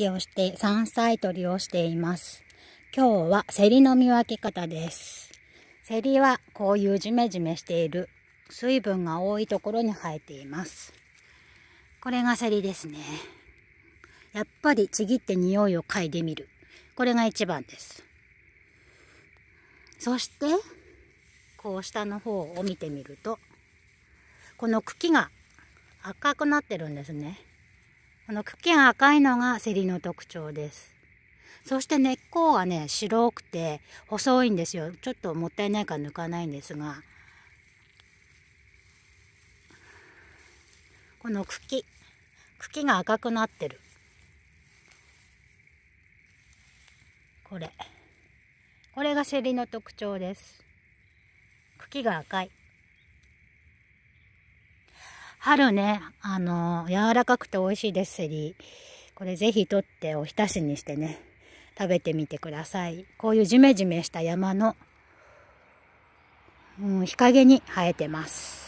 きをして山菜採りをしています。今日はセリの見分け方です。セリはこういうジメジメしている水分が多いところに生えています。これがセリですね。やっぱりちぎって匂いを嗅いでみる。これが一番です。そして、こう下の方を見てみると、この茎が赤くなってるんですね。あの茎が赤いのがセリの特徴です。そして根っこがね白くて細いんですよ。ちょっともったいないから抜かないんですがこの茎茎が赤くなってるこれこれがセリの特徴です茎が赤い春ね、あの、柔らかくて美味しいです、セリ。これぜひ取っておひたしにしてね、食べてみてください。こういうジメジメした山の、うん、日陰に生えてます。